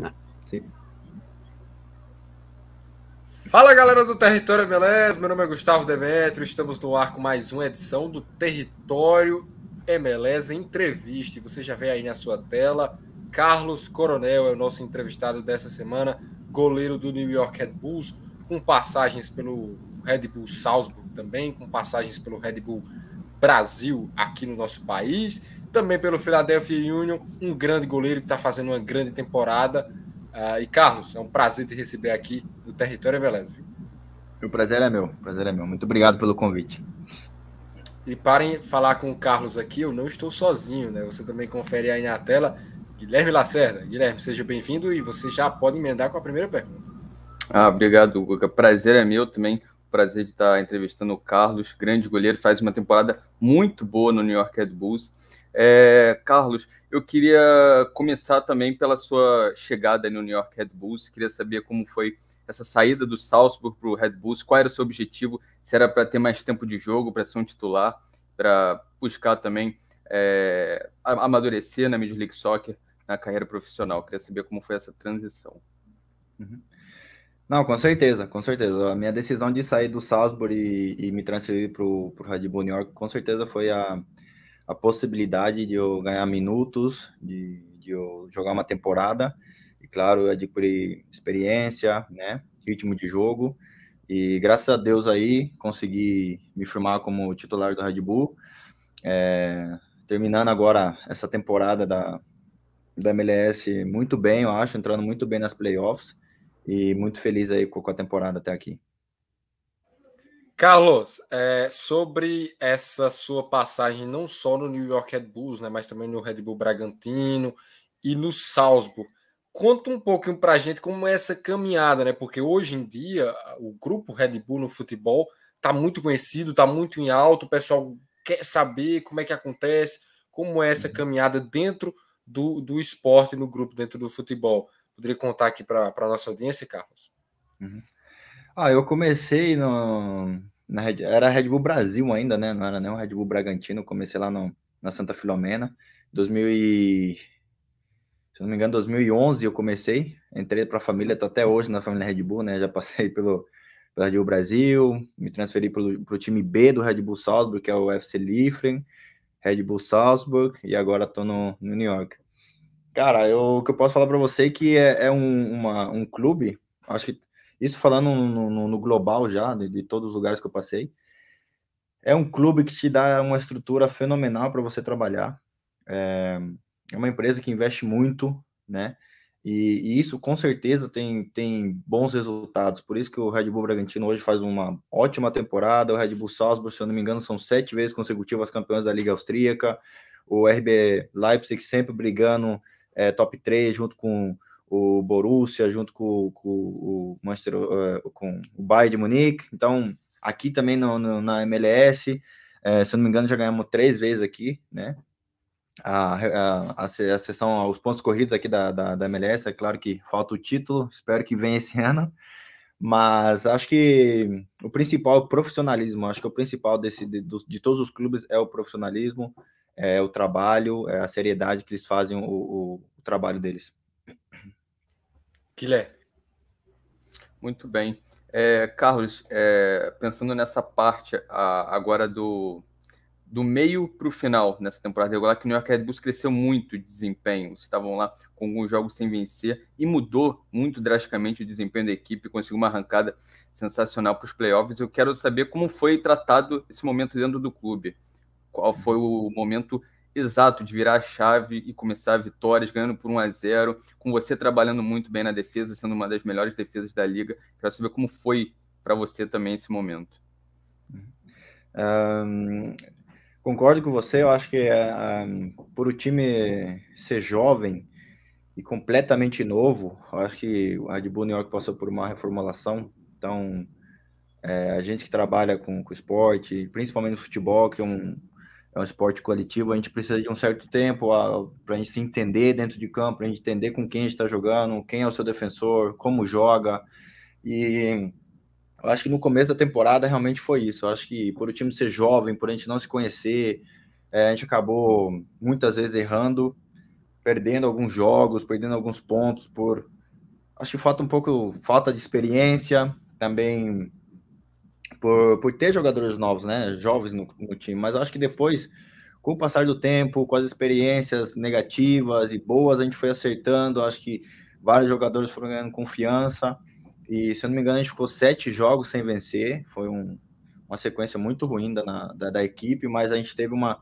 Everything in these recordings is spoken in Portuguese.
Né? Sim. Fala galera do Território Emelés. meu nome é Gustavo Demetrio, estamos no ar com mais uma edição do Território MLS é Entrevista. Você já vê aí na sua tela, Carlos Coronel é o nosso entrevistado dessa semana, goleiro do New York Red Bulls, com passagens pelo Red Bull Salzburg também, com passagens pelo Red Bull Brasil aqui no nosso país também pelo Philadelphia Union, um grande goleiro que está fazendo uma grande temporada. Uh, e Carlos, é um prazer te receber aqui no Território Beleza. Viu? O prazer é meu, o prazer é meu. Muito obrigado pelo convite. E parem falar com o Carlos aqui, eu não estou sozinho, né? Você também confere aí na tela. Guilherme Lacerda. Guilherme, seja bem-vindo e você já pode emendar com a primeira pergunta. Ah, obrigado, Guga. Prazer é meu também. Prazer de estar entrevistando o Carlos, grande goleiro, faz uma temporada muito boa no New York Red Bulls. É, Carlos, eu queria começar também pela sua chegada no New York Red Bulls. Queria saber como foi essa saída do Salzburg para o Red Bulls. Qual era o seu objetivo? Se era para ter mais tempo de jogo, para ser um titular, para buscar também é, amadurecer na Major League Soccer, na carreira profissional. Queria saber como foi essa transição. Uhum. Não, com certeza, com certeza. A minha decisão de sair do Salzburg e, e me transferir para o Red Bull New York, com certeza foi a a possibilidade de eu ganhar minutos, de, de eu jogar uma temporada e, claro, adquirir experiência, né, ritmo de jogo. E graças a Deus aí consegui me firmar como titular do Red Bull. É, terminando agora essa temporada da, da MLS muito bem, eu acho, entrando muito bem nas playoffs e muito feliz aí com a temporada até aqui. Carlos, é, sobre essa sua passagem não só no New York Red Bulls, né, mas também no Red Bull Bragantino e no Salzburg, conta um pouquinho para a gente como é essa caminhada, né? Porque hoje em dia o grupo Red Bull no futebol está muito conhecido, está muito em alto, o pessoal quer saber como é que acontece, como é essa caminhada dentro do, do esporte no grupo, dentro do futebol. Poderia contar aqui para a nossa audiência, Carlos? Uhum. Ah, eu comecei no. Na, era Red Bull Brasil ainda, né? Não era nem o Red Bull Bragantino. comecei lá no, na Santa Filomena. 2000 e, se não me engano, 2011 eu comecei. Entrei para a família, estou até hoje na família Red Bull, né? Já passei pelo, pelo Red Bull Brasil, me transferi para o time B do Red Bull Salzburg, que é o FC Liefren, Red Bull Salzburg, e agora estou no, no New York. Cara, eu, o que eu posso falar para você é que é, é um, uma, um clube, acho que isso falando no, no, no global já, de, de, todos os lugares que eu passei. É um clube que te dá uma estrutura fenomenal para você trabalhar. É, é, uma empresa que investe muito, né? E, e, isso com certeza tem, tem bons resultados. Por isso que o Red Bull Bragantino hoje faz uma ótima temporada. O Red Bull Salzburg, se eu não me engano, são sete vezes consecutivas campeões da Liga Austríaca. O RB Leipzig sempre brigando é, top 3 junto com o Borussia junto com, com o Manchester, eh, com o Bayern de Munique. Então, aqui também no, no, na MLS, é, eh, se eu não me engano, já ganhamos três vezes aqui, né? A, a, a, a sessão, os pontos corridos aqui da, da, da, MLS, é claro que falta o título, espero que venha esse ano, mas acho que o principal é o profissionalismo, acho que o principal desse, de, de todos os clubes é o profissionalismo, é o trabalho, é a seriedade que eles fazem o, o, o trabalho deles. Guilherme. Muito bem. É, Carlos, é, pensando nessa parte a, agora do, do meio para o final nessa temporada regular, que o New York Red Bulls cresceu muito de desempenho. Vocês estavam lá com alguns jogos sem vencer e mudou muito drasticamente o desempenho da equipe, conseguiu uma arrancada sensacional para os playoffs. Eu quero saber como foi tratado esse momento dentro do clube. Qual foi o momento exato de virar a chave e começar vitórias, ganhando por 1 a 0 com você trabalhando muito bem na defesa, sendo uma das melhores defesas da liga. Quero saber como foi para você também esse momento. Um, concordo com você, eu acho que um, eh, por o time ser jovem e completamente novo, eu acho que o Red Bull New York passou por uma reformulação, então é, a gente que trabalha com, com esporte, principalmente no futebol, que é um, é um esporte coletivo, a gente precisa de um certo tempo para a gente se entender dentro de campo, para a gente entender com quem a gente está jogando, quem é o seu defensor, como joga. E eu acho que no começo da temporada realmente foi isso. Eu acho que por o time ser jovem, por a gente não se conhecer, é, a gente acabou muitas vezes errando, perdendo alguns jogos, perdendo alguns pontos por acho que falta um pouco falta de experiência, também por, por ter jogadores novos, né? Jovens no, no time. Mas acho que depois, com o passar do tempo, com as experiências negativas e boas, a gente foi acertando. Acho que vários jogadores foram ganhando confiança. E, se eu não me engano, a gente ficou sete jogos sem vencer. Foi um, uma sequência muito ruim da, da, da, equipe, mas a gente teve uma,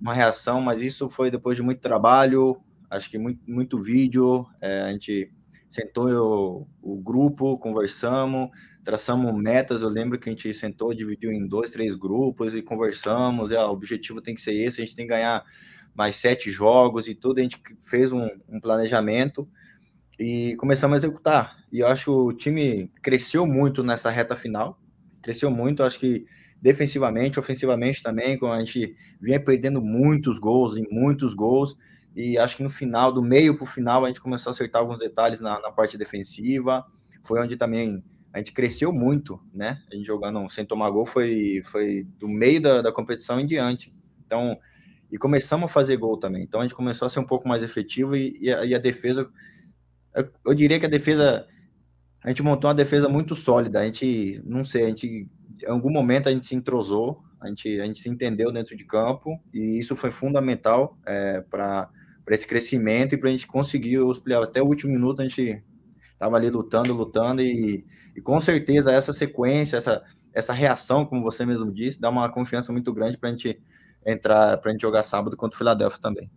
uma reação. Mas isso foi depois de muito trabalho, acho que muito, muito vídeo. É, a gente sentou eu, o grupo, conversamos, traçamos metas. Eu lembro que a gente sentou, dividiu em dois, três grupos e conversamos. E, ah, o objetivo tem que ser esse, a gente tem que ganhar mais sete jogos e tudo. A gente fez um, um planejamento e começamos a executar. E eu acho que o time cresceu muito nessa reta final. Cresceu muito, acho que defensivamente, ofensivamente também, quando a gente vinha perdendo muitos gols e muitos gols. E acho que no final, do meio para o final, a gente começou a acertar alguns detalhes na, na parte defensiva. Foi onde também a gente cresceu muito, né? A gente jogando sem tomar gol foi, foi do meio da, da competição em diante. Então, e começamos a fazer gol também. Então a gente começou a ser um pouco mais efetivo e, e, a, e a, defesa. Eu, eu, diria que a defesa. A gente montou uma defesa muito sólida. A gente, não sei, a gente. Em algum momento a gente se entrosou, a gente, a gente se entendeu dentro de campo e isso foi fundamental é, para esse crescimento e para a gente conseguir os playoffs. Até o último minuto a gente Estava ali lutando, lutando, e, e, com certeza essa sequência, essa, essa reação, como você mesmo disse, dá uma confiança muito grande para a gente entrar, para a gente jogar sábado contra o Filadélfia também.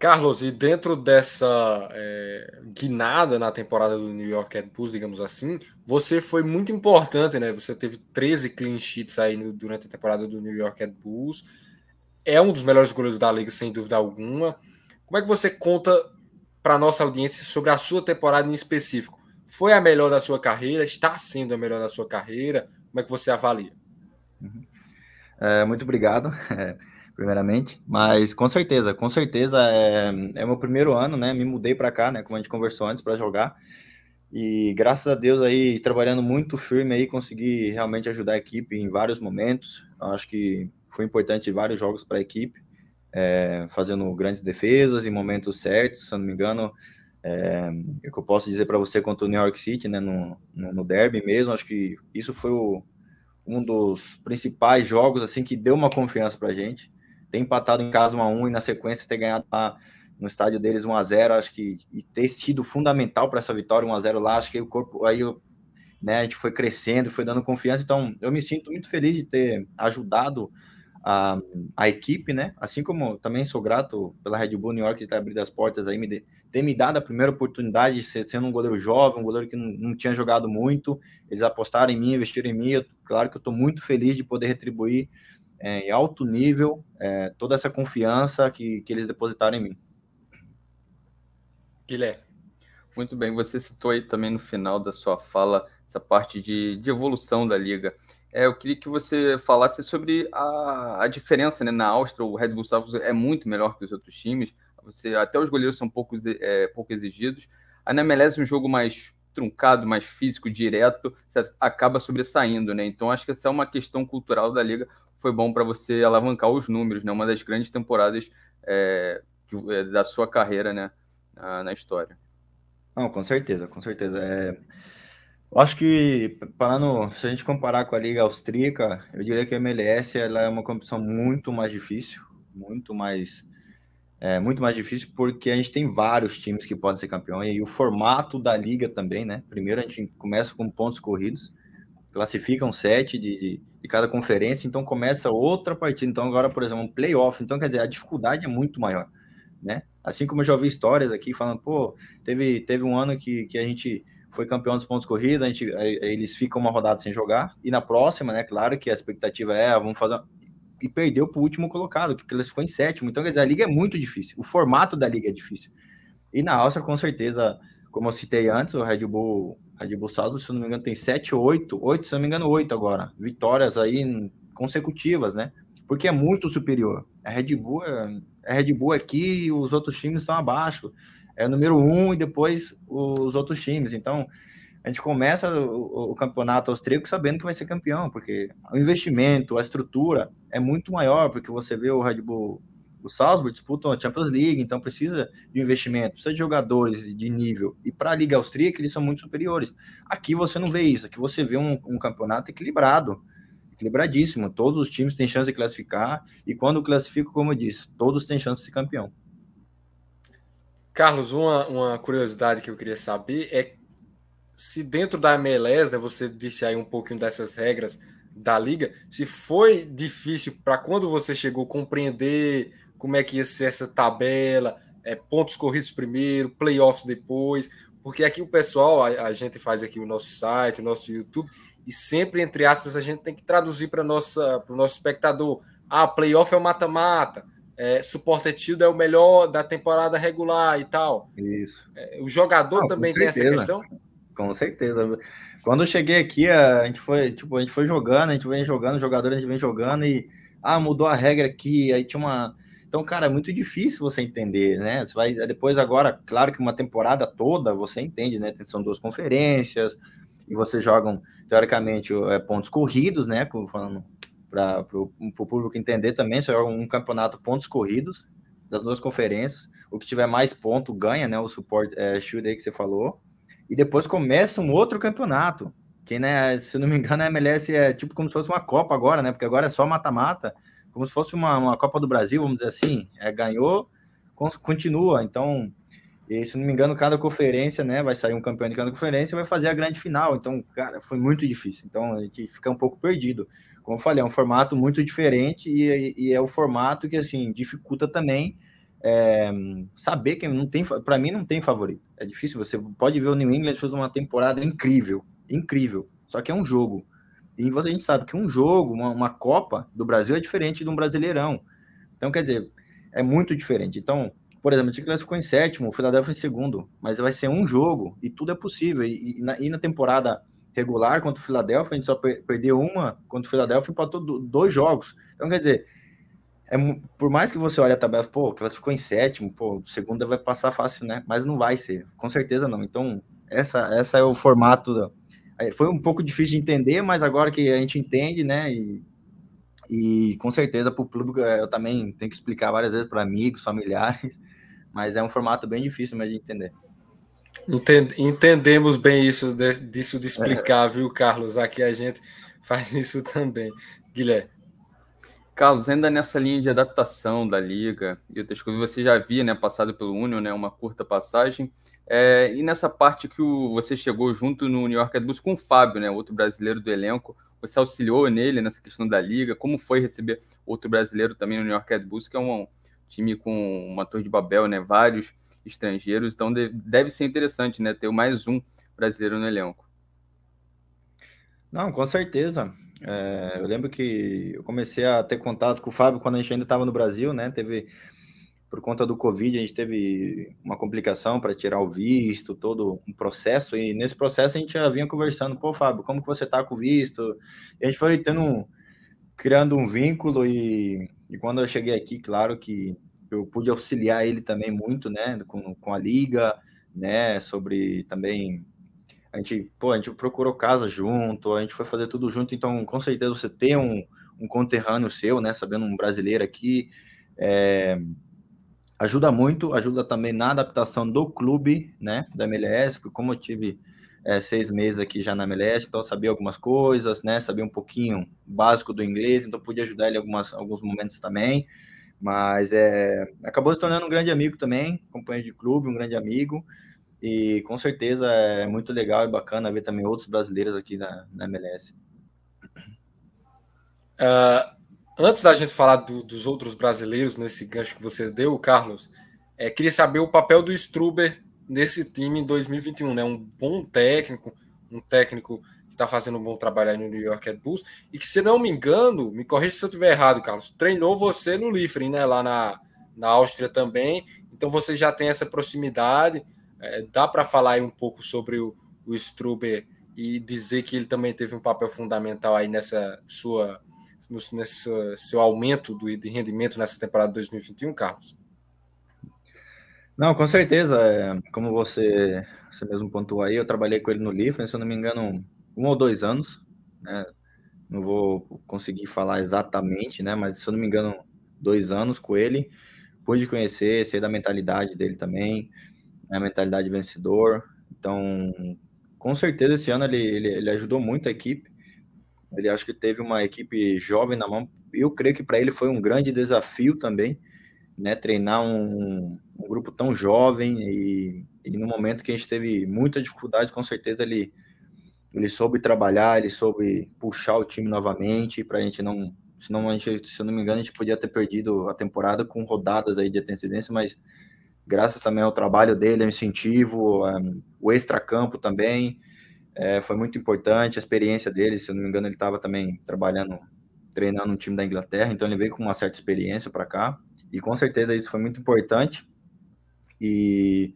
Carlos, e dentro dessa é, guinada na temporada do New York Red Bulls, digamos assim, você foi muito importante, né? Você teve 13 clean sheets aí no, durante a temporada do New York Red Bulls. É um dos melhores goleiros da liga, sem dúvida alguma. Como é que você conta para nossa audiência sobre a sua temporada em específico. Foi a melhor da sua carreira? Está sendo a melhor da sua carreira? Como é que você avalia? Uhum. É, muito obrigado, é, primeiramente. Mas com certeza, com certeza é, é meu primeiro ano, né? Me mudei para cá, né? Como a gente conversou antes para jogar. E graças a Deus aí trabalhando muito firme aí consegui realmente ajudar a equipe em vários momentos. Eu acho que foi importante vários jogos para a equipe é, fazendo grandes defesas em momentos certos, se eu não me engano. É, o que eu posso dizer para você contra o New York City, né, no, no, no derby mesmo, acho que isso foi o, um dos principais jogos assim que deu uma confiança para a gente. Ter empatado em casa 1 a 1 e na sequência ter ganhado lá no estádio deles 1 a 0, acho que e ter sido fundamental para essa vitória 1 a 0 lá, acho que o corpo aí eu, né, a gente foi crescendo, foi dando confiança, então eu me sinto muito feliz de ter ajudado a, a equipe, né? Assim como também sou grato pela Red Bull New York que ter abrido as portas aí, me de, ter me dado a primeira oportunidade de ser sendo um goleiro jovem, um goleiro que não, não tinha jogado muito. Eles apostaram em mim, investiram em mim. Eu, claro que eu estou muito feliz de poder retribuir é, em alto nível é, toda essa confiança que, que eles depositaram em mim. Guilherme. Muito bem, você citou aí também no final da sua fala essa parte de, de evolução da liga. É, eu queria que você falasse sobre a, a diferença né? na Áustria. O Red Bull Salzburg é muito melhor que os outros times. Você, até os goleiros são pouco, é, eh, pouco exigidos. A Nemelese é um jogo mais truncado, mais físico, direto, você acaba sobressaindo, né? Então acho que essa é uma questão cultural da liga. Foi bom para você alavancar os números, né? Uma das grandes temporadas é, da sua carreira, né? Na, na história. Não, com certeza, com certeza. É acho que, parando, se a gente comparar com a Liga Austríaca, eu diria que a MLS ela é uma competição muito mais difícil, muito mais é muito mais difícil porque a gente tem vários times que podem ser campeão e o formato da liga também, né? Primeiro a gente começa com pontos corridos, classificam sete de, de, de cada conferência, então começa outra partida. Então agora, por exemplo, um playoff, então quer dizer, a dificuldade é muito maior, né? Assim como eu já ouvi histórias aqui falando, pô, teve, teve um ano que, que a gente foi campeão dos pontos corridos a gente, eles ficam uma rodada sem jogar, e na próxima, né, claro que a expectativa é, ah, vamos fazer... E perdeu para o último colocado, que classificou em sétimo. Então, quer dizer, a liga é muito difícil. O formato da liga é difícil. E na Áustria, com certeza, como eu citei antes, o Red Bull, Red Bull Salzburg, se não me engano, tem 7, 8, 8, se não me engano, 8 agora. Vitórias aí consecutivas, né? Porque é muito superior. A Red Bull é, a Red Bull aqui é e os outros times estão abaixo é o número um e depois os outros times. Então, a gente começa o, o campeonato austríaco sabendo que vai ser campeão, porque o investimento, a estrutura é muito maior, porque você vê o Red Bull, o Salzburg disputam a Champions League, então precisa de investimento, precisa de jogadores de nível. E para a Liga Austríaca, eles são muito superiores. Aqui você não vê isso, aqui você vê um, um campeonato equilibrado equilibradíssimo. Todos os times têm chance de classificar, e quando classificam, como eu disse, todos têm chance de ser campeão. Carlos, uma, uma curiosidade que eu queria saber é se dentro da MLS, né, você disse aí um pouquinho dessas regras da liga, se foi difícil para quando você chegou compreender como é que ia ser essa tabela, é, pontos corridos primeiro, playoffs depois, porque aqui o pessoal, a, a, gente faz aqui o nosso site, o nosso YouTube, e sempre, entre aspas, a gente tem que traduzir para o nosso espectador. Ah, playoff é o mata-mata, é, tido é o melhor da temporada regular e tal. Isso. É, o jogador ah, também tem essa questão? Com certeza. Quando eu cheguei aqui, a gente foi, tipo, a gente foi jogando, a gente vem jogando, jogador a gente vem jogando e ah, mudou a regra aqui, aí tinha uma então, cara, é muito difícil você entender, né? Você vai é depois agora, claro que uma temporada toda você entende, né? São duas conferências e vocês jogam teoricamente é, pontos corridos, né? como Falando para o público entender também, se é um campeonato pontos corridos das duas conferências, o que tiver mais ponto ganha, né, o suporte é, shoot aí que você falou, e depois começa um outro campeonato, que, né, se não me engano, a MLS é tipo como se fosse uma Copa agora, né, porque agora é só mata-mata, como se fosse uma, uma Copa do Brasil, vamos dizer assim, é, ganhou, continua, então... E, se não me engano, cada conferência, né, vai sair um campeão de cada conferência e vai fazer a grande final. Então, cara, foi muito difícil. Então, a gente fica um pouco perdido como eu falei, é um formato muito diferente e, e é o formato que, assim, dificulta também é, saber que não tem, para mim, não tem favorito. É difícil, você pode ver o New England fazendo uma temporada incrível, incrível, só que é um jogo. E a gente sabe que um jogo, uma, uma Copa do Brasil é diferente de um Brasileirão. Então, quer dizer, é muito diferente. Então, por exemplo, o Tigres ficou em sétimo, o Philadelphia em segundo, mas vai ser um jogo e tudo é possível. E, e, na, e na, temporada regular contra o Philadelphia, a gente só per perdeu uma contra o Philadelphia e empatou dois jogos. Então, quer dizer, é, por mais que você olhe a tabela, pô, classificou em sétimo, pô, segunda vai passar fácil, né? Mas não vai ser, com certeza não. Então, essa, essa é o formato. Da... É, foi um pouco difícil de entender, mas agora que a gente entende, né? E, e com certeza para o público, é, eu também tenho que explicar várias vezes para amigos, familiares, mas é um formato bem difícil mesmo de entender. Entendemos bem isso, disso de explicar, é. viu, Carlos? Aqui a gente faz isso também. Guilherme. Carlos, ainda nessa linha de adaptação da liga e outras coisas, você já havia né, passado pelo Union, né, uma curta passagem, é, e nessa parte que o, você chegou junto no New York Red Bulls com o Fábio, né, outro brasileiro do elenco, você auxiliou nele nessa questão da liga, como foi receber outro brasileiro também no New York Red Bulls, que é um, time com uma torre de Babel, né? Vários estrangeiros, então deve ser interessante, né? Ter mais um brasileiro no elenco. Não, com certeza. É, eu lembro que eu comecei a ter contato com o Fábio quando a gente ainda estava no Brasil, né? Teve por conta do Covid, a gente teve uma complicação para tirar o visto, todo um processo, e nesse processo a gente já vinha conversando, pô, Fábio, como que você tá com o visto? E a gente foi tendo um, criando um vínculo e, e quando eu cheguei aqui, claro que eu pude auxiliar ele também muito, né, com, com a liga, né, sobre também a gente, pô, a gente procurou casa junto, a gente foi fazer tudo junto, então com certeza você ter um, um conterrâneo seu, né, sabendo um brasileiro aqui, é, ajuda muito, ajuda também na adaptação do clube, né, da MLS, porque como eu tive é, seis meses aqui já na MLS, então sabia algumas coisas, né? Sabia um pouquinho básico do inglês, então podia ajudar ele em algumas, alguns momentos também. Mas é, acabou se tornando um grande amigo também, companheiro de clube, um grande amigo. E com certeza é muito legal e bacana ver também outros brasileiros aqui na, na MLS. Uh, ah, antes da gente falar do, dos outros brasileiros nesse gancho que você deu, Carlos, é, queria saber o papel do Struber nesse time em 2021, né? Um bom técnico, um técnico que está fazendo um bom trabalho aí no New York Red é Bulls e que, se não me engano, me corrija se eu estiver errado, Carlos, treinou você no Liefering, né? Lá na, na Áustria também, então você já tem essa proximidade. É, dá para falar aí um pouco sobre o, o Struber e dizer que ele também teve um papel fundamental aí nessa sua nesse seu aumento do, de rendimento nessa temporada 2021, Carlos? Não, com certeza. É, como você, você mesmo pontuou aí, eu trabalhei com ele no Leaf, né, se eu não me engano, um, um ou dois anos. Né? Não vou conseguir falar exatamente, né? Mas se eu não me engano, dois anos com ele. Pude conhecer, sei da mentalidade dele também, né, a mentalidade vencedor. Então, com certeza, esse ano ele, ele, ele ajudou muito a equipe. Ele acho que teve uma equipe jovem na mão. Eu creio que para ele foi um grande desafio também né, treinar um, um, grupo tão jovem e, e, no momento que a gente teve muita dificuldade, com certeza ele, ele soube trabalhar, ele soube puxar o time novamente para a gente não, senão a gente, se eu não me engano, a gente podia ter perdido a temporada com rodadas aí de antecedência, mas graças também ao trabalho dele, ao incentivo, um, o extracampo também, é, foi muito importante a experiência dele, se eu não me engano, ele estava também trabalhando, treinando no time da Inglaterra, então ele veio com uma certa experiência para cá. E com certeza isso foi muito importante. E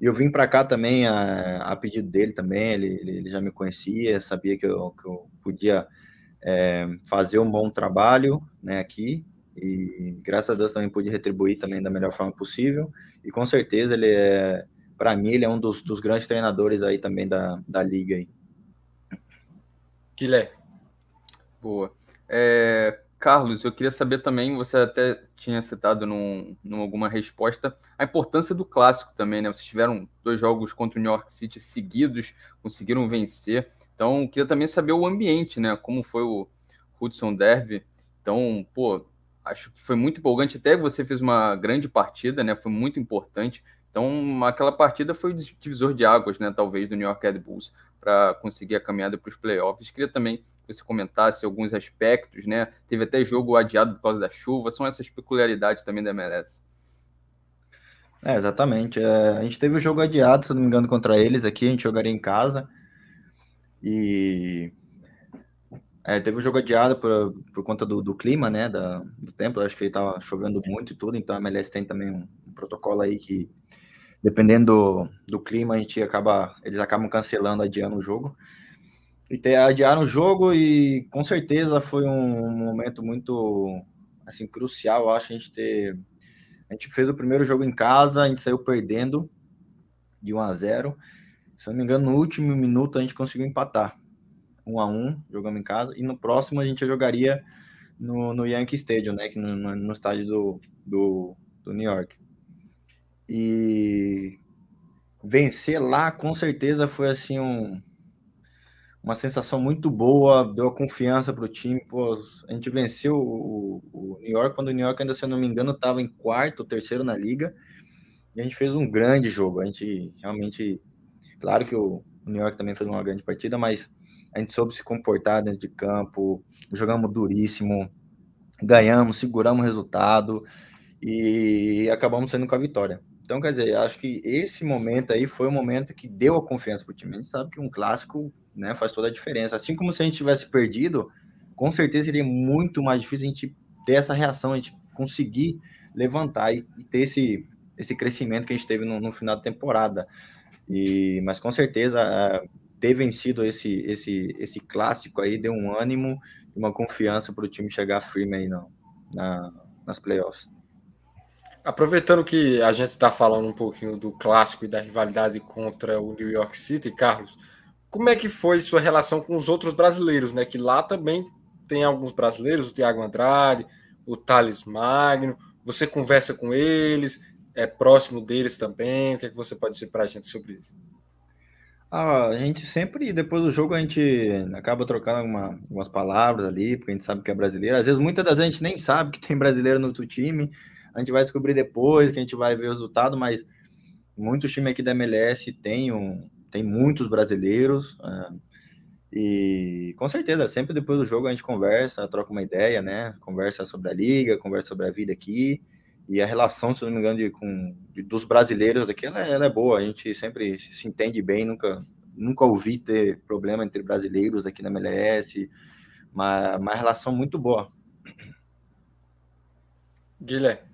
eu vim para cá também a, a, pedido dele também, ele, ele, já me conhecia, sabia que eu, que eu podia é, fazer um bom trabalho né, aqui, e graças a Deus também pude retribuir também da melhor forma possível, e com certeza ele é, para mim, ele é um dos, dos, grandes treinadores aí também da, da liga aí. Guilherme. Boa. É, Carlos, eu queria saber também, você até tinha citado em alguma resposta, a importância do clássico também, né? Vocês tiveram dois jogos contra o New York City seguidos, conseguiram vencer. Então, eu queria também saber o ambiente, né? Como foi o Hudson Derby. Então, pô, acho que foi muito empolgante. Até você fez uma grande partida, né? Foi muito importante. Então, aquela partida foi o divisor de águas, né? Talvez, do New York Red Bulls para conseguir a caminhada para os playoffs. Queria também que você comentasse alguns aspectos, né? Teve até jogo adiado por causa da chuva, são essas peculiaridades também da MLS. É, exatamente. É, a gente teve o jogo adiado, se não me engano, contra eles aqui, a gente jogaria em casa. E é, teve um jogo adiado por, por conta do, do clima, né? Da, do tempo. acho que estava chovendo muito e tudo, então a MLS tem também um, um protocolo aí que dependendo do, do clima, a gente acaba, eles acabam cancelando, adiando o jogo. E ter adiaram o jogo e com certeza foi um momento muito assim crucial, acho a gente ter a gente fez o primeiro jogo em casa, a gente saiu perdendo de 1 a 0. Se não me engano, no último minuto a gente conseguiu empatar. 1 a 1, jogamos em casa e no próximo a gente jogaria no, no Yankee Stadium, né, que no, no estádio do, do, do New York. E vencer lá, com certeza, foi assim um, uma sensação muito boa, deu confiança para o time. Pô, a gente venceu o, o, New York quando o New York ainda, se eu não me engano, estava em quarto, terceiro na liga. E a gente fez um grande jogo. A gente realmente, claro que o, o New York também fez uma grande partida, mas a gente soube se comportar dentro de campo, jogamos duríssimo, ganhamos, seguramos o resultado e acabamos saindo com a vitória. Então, quer dizer, acho que esse momento aí foi o momento que deu a confiança para o time. A gente sabe que um clássico né, faz toda a diferença. Assim como se a gente tivesse perdido, com certeza seria muito mais difícil a gente ter essa reação, a gente conseguir levantar e, ter esse, esse crescimento que a gente teve no, no final da temporada. E, mas com certeza ter vencido esse, esse, esse clássico aí deu um ânimo e uma confiança para o time chegar firme aí na, nas playoffs. Aproveitando que a gente está falando um pouquinho do clássico e da rivalidade contra o New York City, Carlos, como é que foi sua relação com os outros brasileiros, né? Que lá também tem alguns brasileiros, o Thiago Andrade, o Thales Magno. Você conversa com eles, é próximo deles também. O que é que você pode dizer para a gente sobre isso? Ah, a gente sempre, depois do jogo, a gente acaba trocando alguma, algumas palavras ali, porque a gente sabe que é brasileiro. Às vezes, muitas das vezes, a gente nem sabe que tem brasileiro no outro time. A gente vai descobrir depois, que a gente vai ver o resultado, mas muitos times aqui da MLS tem, um, tem muitos brasileiros. É, e com certeza, sempre depois do jogo a gente conversa, troca uma ideia, né? Conversa sobre a liga, conversa sobre a vida aqui. E a relação, se não me engano, de, com, de, dos brasileiros aqui, ela, é, ela, é boa. A gente sempre se entende bem, nunca, nunca ouvi ter problema entre brasileiros aqui na MLS. Uma, uma relação é muito boa. Guilherme.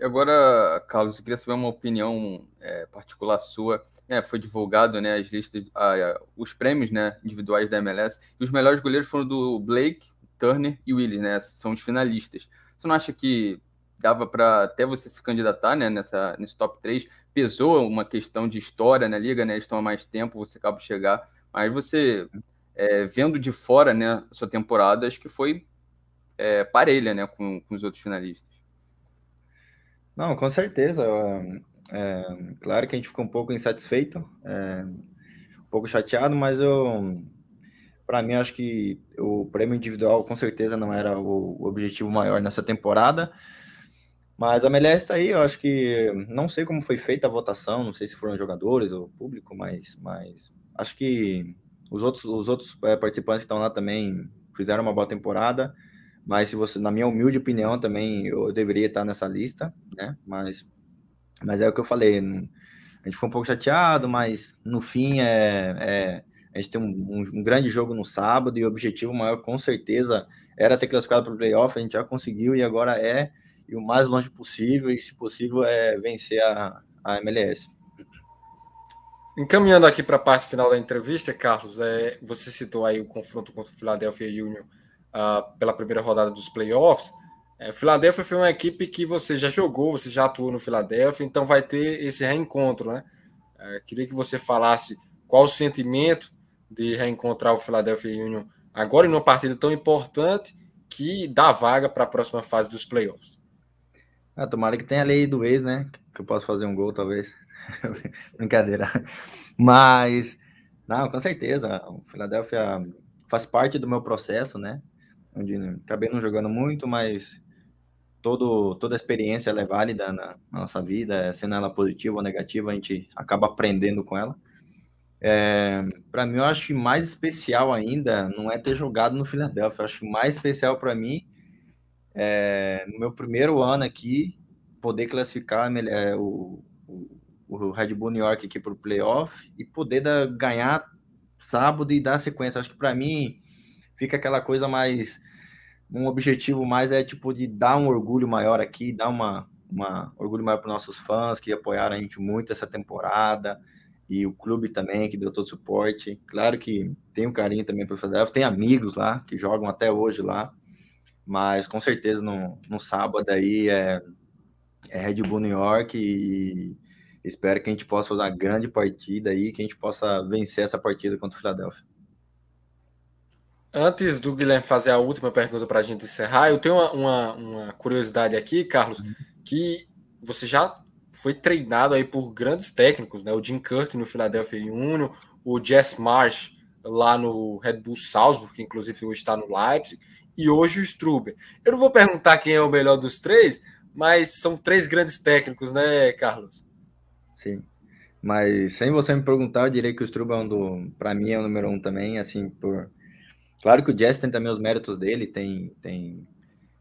E agora, Carlos, eu queria saber uma opinião é, particular sua. É, foi divulgado né, as listas, a, a, os prêmios né, individuais da MLS, e os melhores goleiros foram do Blake, Turner e Willis, né? São os finalistas. Você não acha que dava para até você se candidatar né, nessa, nesse top 3? Pesou uma questão de história na liga, né? Eles estão há mais tempo, você acaba de chegar. Mas você, é, vendo de fora né, a sua temporada, acho que foi é, parelha né, com, com os outros finalistas. Não, com certeza. É, claro que a gente ficou um pouco insatisfeito, é, um pouco chateado, mas eu, para mim, acho que o prêmio individual com certeza não era o, objetivo maior nessa temporada. Mas a melhor está aí, eu acho que não sei como foi feita a votação, não sei se foram jogadores ou público, mas, mas acho que os outros, os outros participantes que estão lá também fizeram uma boa temporada. Mas se você, na minha humilde opinião, também eu deveria estar nessa lista, né? Mas, mas é o que eu falei. A gente foi um pouco chateado, mas no fim é, é a gente tem um, um, grande jogo no sábado e o objetivo maior, com certeza, era ter classificado para o playoff. A gente já conseguiu e agora é e o mais longe possível, e se possível, é vencer a, a MLS. Encaminhando aqui para a parte final da entrevista, Carlos, é, você citou aí o confronto contra o Philadelphia Union uh, pela primeira rodada dos playoffs. É, Philadelphia foi uma equipe que você já jogou, você já atuou no Philadelphia, então vai ter esse reencontro, né? É, queria que você falasse qual o sentimento de reencontrar o Philadelphia Union agora em uma partida tão importante que dá vaga para a próxima fase dos playoffs. Ah, tomara que tenha a lei do ex, né? Que eu posso fazer um gol, talvez. Brincadeira. Mas, não, com certeza. O Philadelphia faz parte do meu processo, né? onde acabei não jogando muito, mas todo, toda experiência é válida na, na nossa vida, é, sendo ela positiva ou negativa, a gente acaba aprendendo com ela. É, para mim, eu acho mais especial ainda não é ter jogado no Philadelphia, eu acho mais especial para mim é, no meu primeiro ano aqui poder classificar é, o, o, o, Red Bull New York aqui para o playoff e poder da, ganhar sábado e dar sequência. Acho que para mim fica aquela coisa mais. Um objetivo mais é tipo de dar um orgulho maior aqui, dar uma, uma orgulho maior para nossos fãs que apoiaram a gente muito essa temporada e o clube também que deu todo o suporte. Claro que tem um carinho também para Philadelphia, tem amigos lá que jogam até hoje lá, mas com certeza no, no sábado aí é, é Red Bull New York e, e espero que a gente possa fazer uma grande partida aí, que a gente possa vencer essa partida contra o Philadelphia. Antes do Guilherme fazer a última pergunta para a gente encerrar, eu tenho uma, uma, uma, curiosidade aqui, Carlos, uhum. que você já foi treinado aí por grandes técnicos, né? O Jim Curtin no Philadelphia Union, o Jess Marsh lá no Red Bull Salzburg, que inclusive hoje está no Leipzig, e hoje o Struber. Eu não vou perguntar quem é o melhor dos três, mas são três grandes técnicos, né, Carlos? Sim. Mas sem você me perguntar, eu diria que o Struber é um do, para mim é o número um também, assim por Claro que o Jess tem também os méritos dele, tem, tem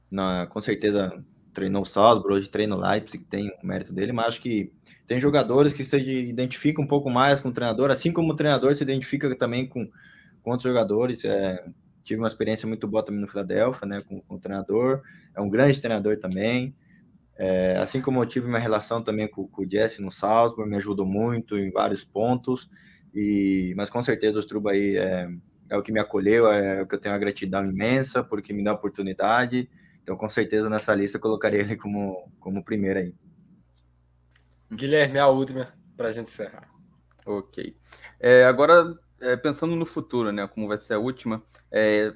na, com certeza treinou o Salzburg, hoje treina o Leipzig, tem o mérito dele, mas acho que tem jogadores que se identificam um pouco mais com o treinador, assim como o treinador se identifica também com, com outros jogadores. É, tive uma experiência muito boa também no Philadelphia, né, com, com o treinador, é um grande treinador também. É, assim como eu tive uma relação também com, com o Jesse no Salzburg, me ajudou muito em vários pontos, e, mas com certeza o Struba aí é, é o que me acolheu, é o que eu tenho uma gratidão imensa, porque me deu a oportunidade. Então, com certeza, nessa lista eu colocaria ele como, como primeiro aí. Guilherme, a última, para a gente encerrar. Ok. É, agora, é, pensando no futuro, né, como vai ser a última, é,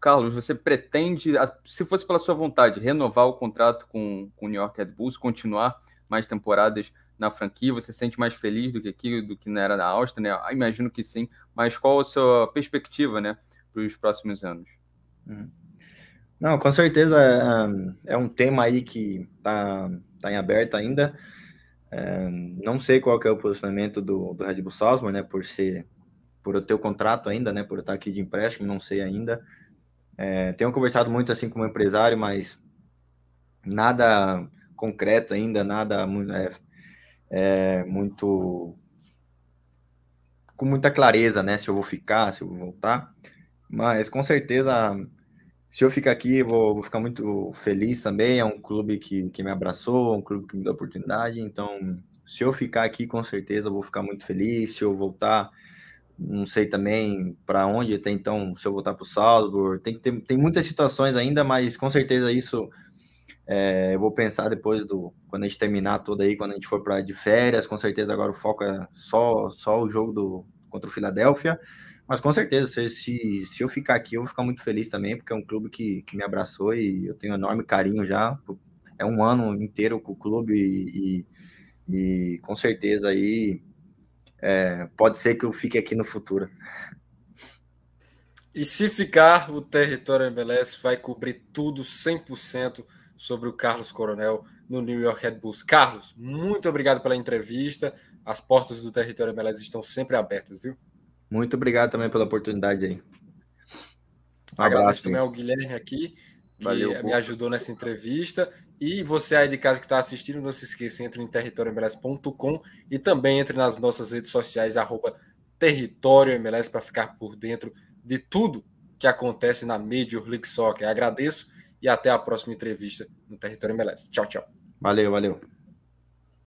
Carlos, você pretende, se fosse pela sua vontade, renovar o contrato com, com o New York Red Bulls, continuar mais temporadas na franquia? Você se sente mais feliz do que aqui, do que na era da Áustria, né? Ah, imagino que sim, mas qual a sua perspectiva, né, para os próximos anos? Uhum. Não, com certeza é, é, é, um tema aí que tá, tá em aberto ainda. É, não sei qual é o posicionamento do, do Red Bull Salzburg, né, por ser por eu ter o contrato ainda, né, por eu estar aqui de empréstimo, não sei ainda. É, tenho conversado muito assim com o meu empresário, mas nada concreto ainda, nada é, é, muito com muita clareza, né? Se eu vou ficar, se eu vou voltar. Mas com certeza, se eu ficar aqui, eu vou, vou ficar muito feliz também. É um clube que, que me abraçou, é um clube que me deu oportunidade. Então, se eu ficar aqui, com certeza eu vou ficar muito feliz. Se eu voltar, não sei também para onde até então, se eu voltar para o Salzburg, tem, tem, tem muitas situações ainda, mas com certeza isso é, eu vou pensar depois do quando a gente terminar tudo aí, quando a gente for para de férias, com certeza agora o foco é só só o jogo do contra o Filadélfia. Mas com certeza, se, se, se eu ficar aqui, eu vou ficar muito feliz também, porque é um clube que, que me abraçou e eu tenho enorme carinho já. É um ano inteiro com o clube e, e, e com certeza aí é, pode ser que eu fique aqui no futuro. E se ficar, o Território MLS vai cobrir tudo 100% sobre o Carlos Coronel no New York Red Bulls. Carlos, muito obrigado pela entrevista. As portas do Território MLS estão sempre abertas, viu? Muito obrigado também pela oportunidade aí. Um Agradeço abraço, também ao Guilherme aqui, que Valeu, me ajudou nessa entrevista. E você aí de casa que está assistindo, não se esqueça, entre em territóriomls.com e também entre nas nossas redes sociais, arroba Território MLS, para ficar por dentro de tudo que acontece na Major League Soccer. Agradeço e até a próxima entrevista no Território MLS. Tchau, tchau. Valeu, valeu.